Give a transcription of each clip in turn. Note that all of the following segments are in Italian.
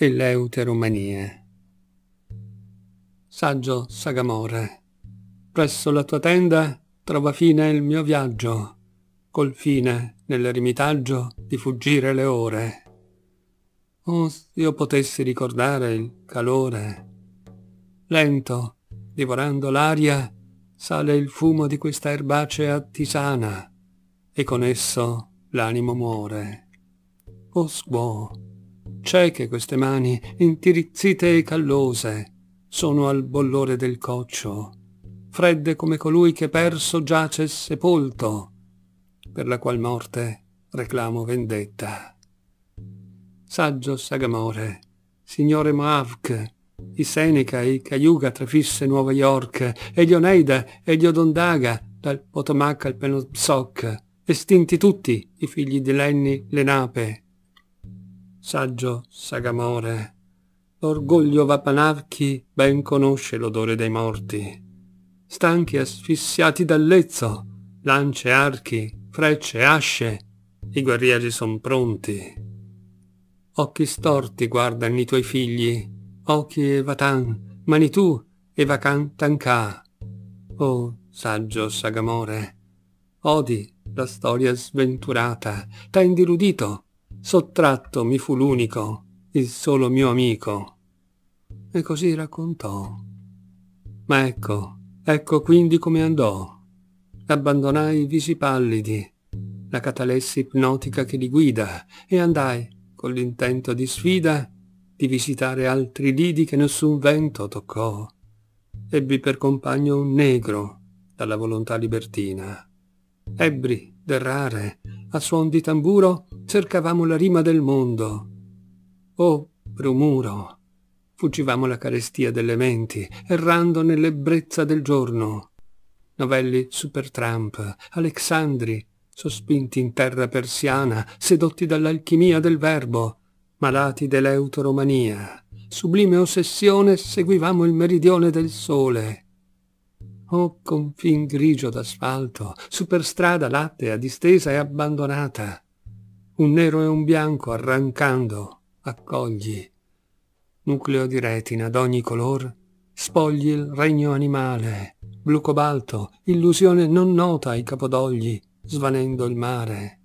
e l'euteromania. Saggio Sagamore, presso la tua tenda trova fine il mio viaggio, col fine, nell'eremitaggio, di fuggire le ore. Oh, se io potessi ricordare il calore. Lento, divorando l'aria, sale il fumo di questa erbacea tisana, e con esso l'animo muore. Oh squo, Cieche queste mani, intirizzite e callose, sono al bollore del coccio, fredde come colui che perso giace sepolto, per la qual morte reclamo vendetta. Saggio Sagamore, signore Moavk, i Seneca, i Cayuga trafisse Nuova York, e gli Oneida e gli Odondaga, dal Potomac al Penobsoc, estinti tutti i figli di Lenny, Lenape, saggio sagamore, l'orgoglio vapanarchi ben conosce l'odore dei morti. Stanchi asfissiati dal lezzo, lance, archi, frecce, asce, i guerrieri son pronti. Occhi storti guardano i tuoi figli, occhi e vatan, mani tu e vacan tanca. Oh, saggio sagamore, odi la storia sventurata, t'ha indirudito, Sottratto mi fu l'unico, il solo mio amico. E così raccontò. Ma ecco, ecco quindi come andò. Abbandonai i visi pallidi, la catalessi ipnotica che li guida, e andai, con l'intento di sfida, di visitare altri lidi che nessun vento toccò. Ebbi per compagno un negro, dalla volontà libertina. Ebri derrare, a suon di tamburo cercavamo la rima del mondo. Oh, rumuro! Fuggivamo la carestia delle menti, errando nell'ebbrezza del giorno. Novelli Supertramp, Alexandri, sospinti in terra persiana, sedotti dall'alchimia del verbo, malati dell'eutoromania. Sublime ossessione seguivamo il meridione del sole. Oh confin grigio d'asfalto, superstrada lattea distesa e abbandonata. Un nero e un bianco arrancando, accogli. Nucleo di retina d'ogni color, spogli il regno animale, blu cobalto, illusione non nota ai capodogli, svanendo il mare.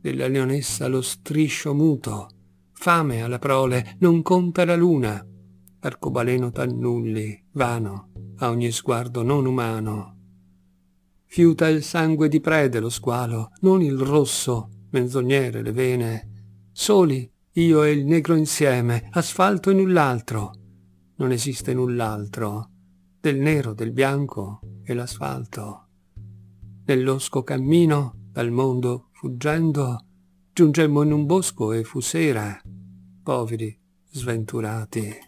Della leonessa lo striscio muto, fame alla prole, non conta la luna, arcobaleno t'annulli, vano, a ogni sguardo non umano. Fiuta il sangue di prede lo squalo, non il rosso, menzognere le vene. Soli, io e il negro insieme, asfalto e null'altro. Non esiste null'altro, del nero, del bianco e l'asfalto. Nell'osco cammino, dal mondo fuggendo, giungemmo in un bosco e fu sera. Poveri, sventurati.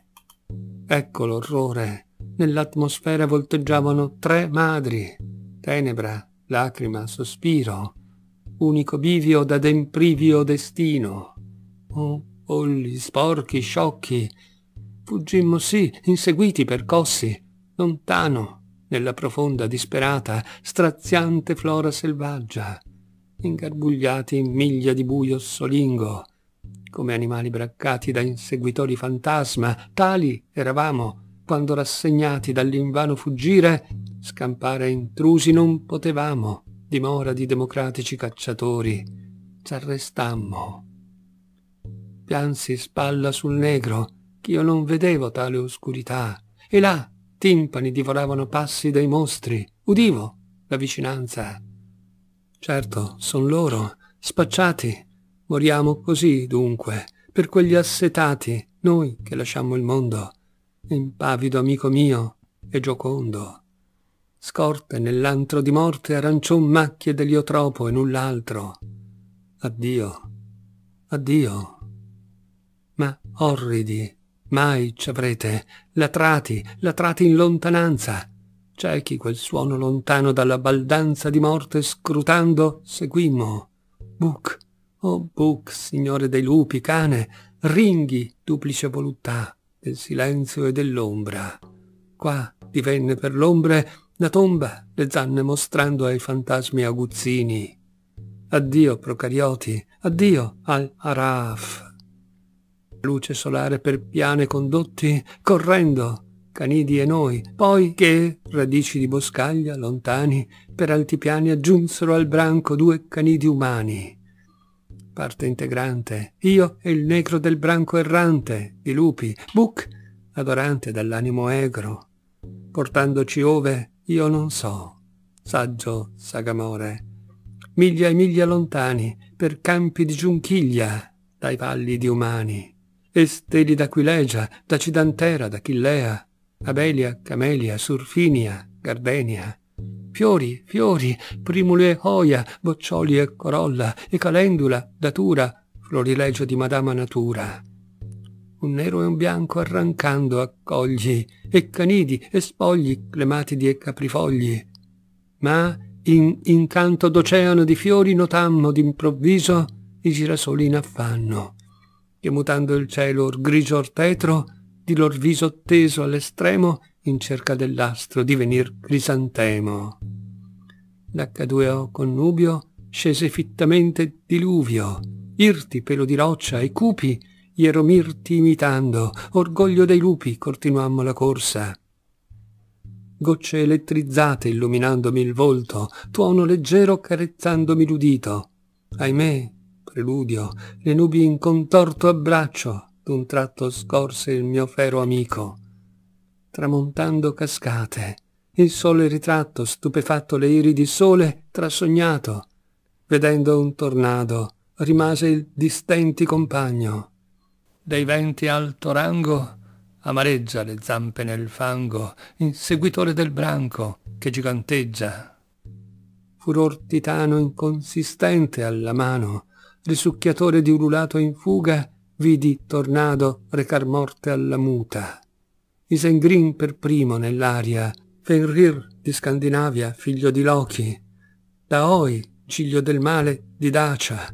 Ecco l'orrore. Nell'atmosfera volteggiavano tre madri. Tenebra, lacrima, sospiro. Unico bivio da d'emprivio destino. Oh, polli, sporchi, sciocchi. Fuggimmo sì, inseguiti, percossi, lontano, nella profonda, disperata, straziante flora selvaggia, ingarbugliati in miglia di buio solingo, come animali braccati da inseguitori fantasma, tali eravamo quando rassegnati dall'invano fuggire, scampare intrusi non potevamo, dimora di democratici cacciatori, ci arrestammo. Piansi spalla sul negro, ch'io non vedevo tale oscurità, e là timpani divoravano passi dei mostri, udivo la vicinanza. Certo, son loro, spacciati Moriamo così, dunque, per quegli assetati, noi che lasciamo il mondo, impavido amico mio e giocondo. Scorte nell'antro di morte arancion macchie dell'iotropo e null'altro. Addio, addio. Ma orridi, mai ci avrete, latrati, latrati in lontananza, ciechi quel suono lontano dalla baldanza di morte scrutando, seguimmo. Buc, o oh, Buc, signore dei lupi, cane, ringhi, duplice voluttà del silenzio e dell'ombra. Qua divenne per l'ombre la tomba, le zanne mostrando ai fantasmi aguzzini. Addio procarioti, addio al-Araf. Luce solare per piane condotti, correndo, canidi e noi, poi che, radici di boscaglia, lontani, per altipiani aggiunsero al branco due canidi umani parte integrante, io e il negro del branco errante, di lupi, buc, adorante dall'animo egro, portandoci ove io non so, saggio sagamore, miglia e miglia lontani, per campi di giunchiglia, dai valli di umani, e steli d'aquilegia, da Cidantera, da Abelia, Camelia, Surfinia, Gardenia, Fiori, fiori, primule oia, boccioli e corolla, e calendula, datura, florilegio di madama natura. Un nero e un bianco arrancando accogli, e canidi e spogli, clematidi e caprifogli. Ma in incanto d'oceano di fiori notammo d'improvviso i girasoli in affanno, che mutando il cielo or grigio or tetro, di lor viso teso all'estremo, in cerca dell'astro divenir crisantemo. L'H2O connubio scese fittamente diluvio, irti pelo di roccia e cupi, ieromirti imitando, orgoglio dei lupi, continuammo la corsa. Gocce elettrizzate illuminandomi il volto, tuono leggero carezzandomi l'udito. Ahimè, preludio, le nubi in contorto abbraccio, d'un tratto scorse il mio fero amico. Tramontando cascate, il sole ritratto, stupefatto le iridi sole, trasognato. Vedendo un tornado, rimase il distenti compagno. Dei venti alto rango, amareggia le zampe nel fango, inseguitore del branco, che giganteggia. Furor titano inconsistente alla mano, risucchiatore di ululato in fuga, vidi tornado recar morte alla muta. Isengrin per primo nell'aria Fenrir di Scandinavia, figlio di Loki, Daoi, ciglio del male di Dacia,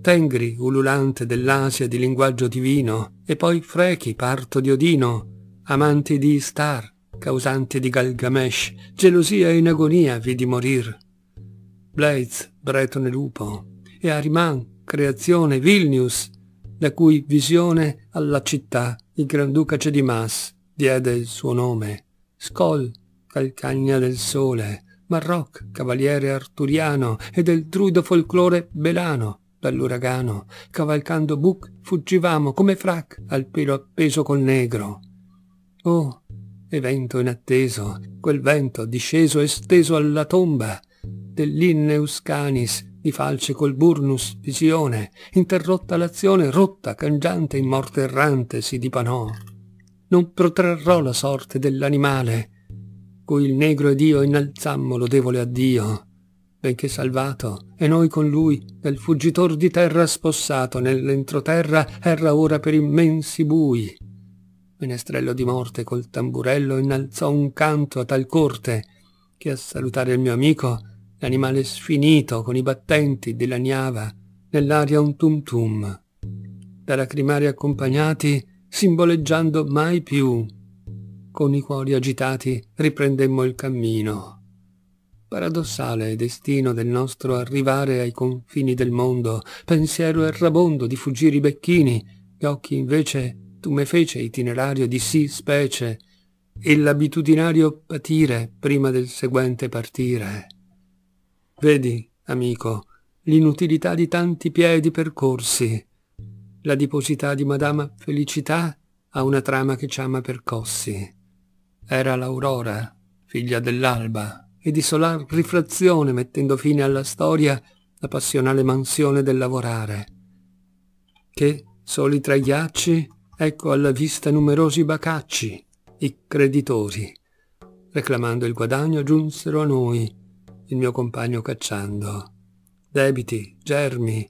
Tengri, ululante dell'Asia di linguaggio divino, e poi Frechi, parto di Odino, amanti di Istar, causante di Galgamesh, gelosia in agonia vidi morir. Blades, bretone lupo, e Ariman, creazione Vilnius, da cui visione alla città il granduca Cedimas diede il suo nome. Skol, calcagna del sole, Marroc, cavaliere arturiano, e del druido folklore belano. Dall'uragano, cavalcando buc, fuggivamo come frac al pelo appeso col negro. Oh, evento inatteso, quel vento disceso e steso alla tomba dell'Inneus canis di falce col burnus visione, interrotta l'azione, rotta, cangiante in morte errante si dipanò. Non protrarrò la sorte dell'animale, cui ecco il negro ed io innalzammo lodevole a Dio, benché salvato, e noi con lui, del fuggitor di terra spossato, nell'entroterra erra ora per immensi bui. Menestrello di morte col tamburello innalzò un canto a tal corte, che a salutare il mio amico, l'animale sfinito con i battenti dilaniava, nell'aria un tum tum. Da lacrimari accompagnati, simboleggiando mai più con i cuori agitati riprendemmo il cammino. Paradossale destino del nostro arrivare ai confini del mondo, pensiero errabondo di fuggire i becchini, gli occhi invece tu me fece itinerario di sì specie, e l'abitudinario patire prima del seguente partire. Vedi, amico, l'inutilità di tanti piedi percorsi. La diposità di Madama Felicità ha una trama che ci ama percossi. Era l'aurora, figlia dell'alba, e di solar rifrazione mettendo fine alla storia la passionale mansione del lavorare. Che, soli tra i ghiacci, ecco alla vista numerosi bacacci, i creditori. Reclamando il guadagno giunsero a noi, il mio compagno cacciando. Debiti, germi,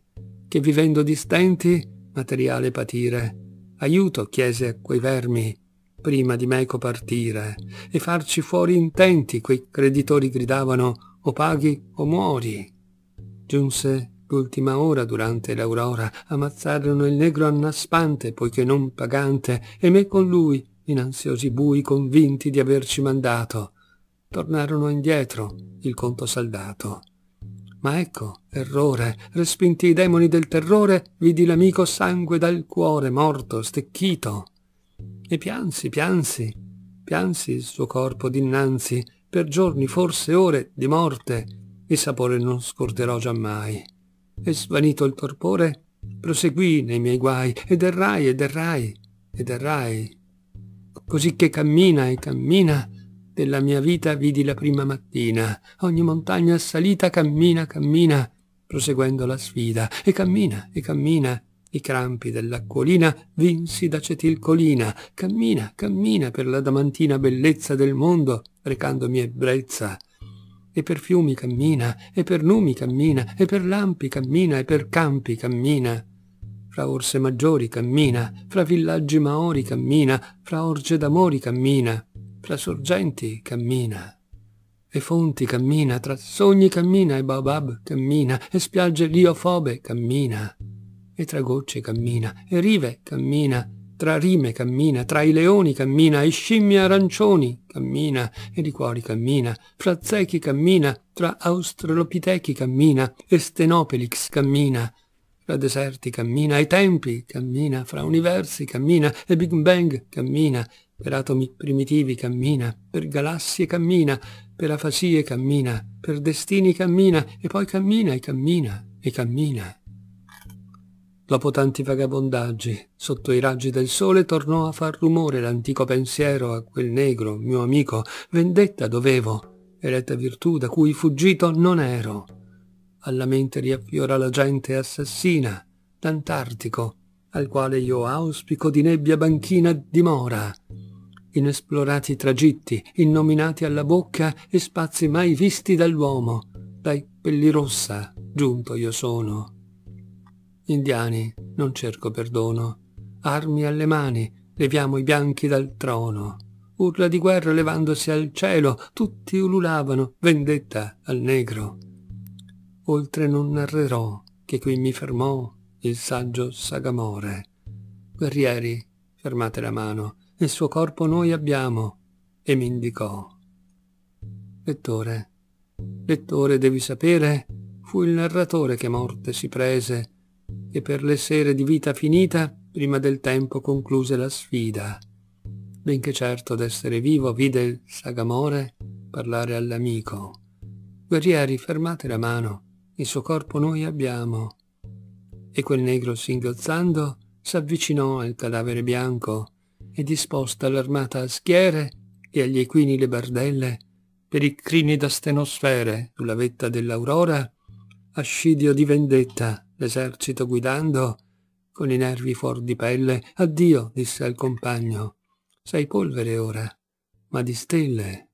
che vivendo di stenti, materiale patire. Aiuto chiese a quei vermi, prima di meco partire e farci fuori intenti quei creditori gridavano o paghi o muori giunse l'ultima ora durante l'aurora ammazzarono il negro annaspante poiché non pagante e me con lui in ansiosi bui convinti di averci mandato tornarono indietro il conto saldato ma ecco, errore, respinti i demoni del terrore, vidi l'amico sangue dal cuore morto, stecchito. E piansi, piansi, piansi il suo corpo dinanzi, per giorni, forse ore, di morte, il sapore non scorderò giammai. E svanito il torpore, proseguì nei miei guai, ed errai, ed errai, ed errai. Così che cammina e cammina, della mia vita vidi la prima mattina, ogni montagna assalita cammina, cammina, proseguendo la sfida, e cammina, e cammina, i crampi dell'acquolina vinsi d'acetilcolina, cammina, cammina per la damantina bellezza del mondo, recandomi ebbrezza. E per fiumi cammina, e per numi cammina, e per lampi cammina, e per campi cammina. Fra orse maggiori cammina, fra villaggi maori cammina, fra orge d'amori cammina, fra sorgenti cammina e fonti cammina, tra sogni cammina e baobab cammina, e spiagge liofobe cammina e tra gocce cammina, e rive cammina, tra rime cammina, tra i leoni cammina, e scimmie arancioni cammina, e di cuori cammina, fra zechi cammina, tra australopitechi cammina, e stenopelix cammina, fra deserti cammina, e tempi cammina, fra universi cammina, e Big Bang cammina, per atomi primitivi cammina, per galassie cammina, per afasie cammina, per destini cammina, e poi cammina e cammina e cammina. Dopo tanti vagabondaggi, sotto i raggi del sole tornò a far rumore l'antico pensiero a quel negro, mio amico, vendetta dovevo, eretta virtù da cui fuggito non ero. Alla mente riaffiora la gente assassina, l'Antartico, al quale io auspico di nebbia banchina dimora. Inesplorati tragitti, innominati alla bocca e spazi mai visti dall'uomo, dai pellirossa giunto io sono Indiani, non cerco perdono. Armi alle mani, leviamo i bianchi dal trono. Urla di guerra levandosi al cielo, tutti ululavano, vendetta al negro. Oltre non narrerò, che qui mi fermò il saggio Sagamore. Guerrieri, fermate la mano, il suo corpo noi abbiamo, e mi indicò. Lettore, lettore devi sapere, fu il narratore che morte si prese, e per le sere di vita finita prima del tempo concluse la sfida. Benché certo d'essere vivo vide il sagamore parlare all'amico. Guerrieri, fermate la mano, il suo corpo noi abbiamo. E quel negro singhiozzando s'avvicinò al cadavere bianco e disposta l'armata a schiere e agli equini le bardelle, per i crini da stenosfere sulla vetta dell'aurora, ascidio di vendetta l'esercito guidando, con i nervi fuor di pelle. Addio, disse al compagno. Sei polvere ora, ma di stelle